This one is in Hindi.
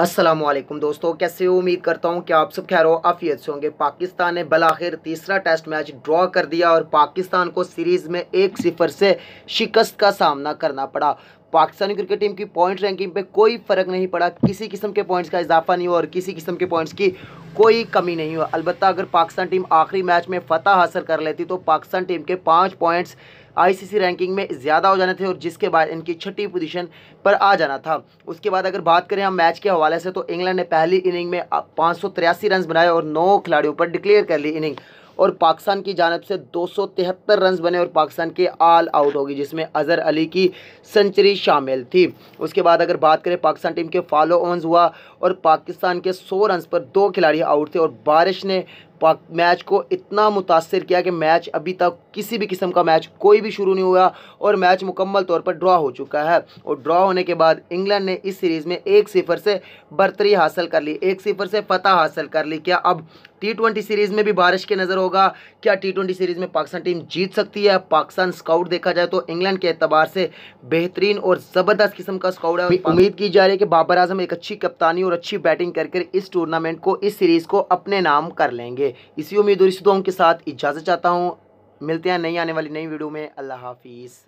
असलम दोस्तों कैसे हो उम्मीद करता हूँ कि आप सब खैर आफियत से होंगे पाकिस्तान ने बलाखिर तीसरा टेस्ट मैच ड्रॉ कर दिया और पाकिस्तान को सीरीज़ में एक सिफर से शिकस्त का सामना करना पड़ा पाकिस्तानी क्रिकेट टीम की पॉइंट रैंकिंग पे कोई फ़र्क नहीं पड़ा किसी किस्म के पॉइंट्स का इजाफा नहीं हुआ और किसी किस्म के पॉइंट्स की कोई कमी नहीं हुआ अलबत्त अगर पाकिस्तान टीम आखिरी मैच में फतह हासिल कर लेती तो पाकिस्तान टीम के पाँच पॉइंट्स आईसीसी रैंकिंग में ज़्यादा हो जाने थे और जिसके बाद इनकी छठी पोजीशन पर आ जाना था उसके बाद अगर बात करें हम मैच के हवाले से तो इंग्लैंड ने पहली इनिंग में पाँच सौ बनाए और नौ खिलाड़ियों पर डिक्लेयर कर ली इनिंग और पाकिस्तान की जानब से दो रन बने और पाकिस्तान के आल आउट होगी जिसमें अज़हर अली की सेंचुरी शामिल थी उसके बाद अगर बात करें पाकिस्तान टीम के फॉलो ऑन हुआ और पाकिस्तान के सौ रन पर दो खिलाड़ी आउट थे और बारिश ने मैच को इतना मुतासर किया कि मैच अभी तक किसी भी किस्म का मैच कोई भी शुरू नहीं हुआ और मैच मुकम्मल तौर पर ड्रा हो चुका है और ड्रा होने के बाद इंग्लैंड ने इस सीरीज़ में एक सिफर से बर्तरी हासिल कर ली एक सिफर से फतह हासिल कर ली क्या अब टी ट्वेंटी सीरीज़ में भी बारिश के नज़र होगा क्या टी ट्वेंटी सीरीज़ में पाकिस्तान टीम जीत सकती है पाकिस्तान स्काउट देखा जाए तो इंग्लैंड के एतबार से बेहतरीन और ज़बरदस्त किस्म का स्काउट है उम्मीद की जा रही है कि बाबर आजम एक अच्छी कप्तानी और अच्छी बैटिंग करके इस टूर्नामेंट को इस सीरीज़ को अपने नाम कर लेंगे इसी उम्मीद और इसी के साथ इजाज़त चाहता हूँ मिलते हैं नई आने वाली नई वीडियो में अल्लाह हाफिज़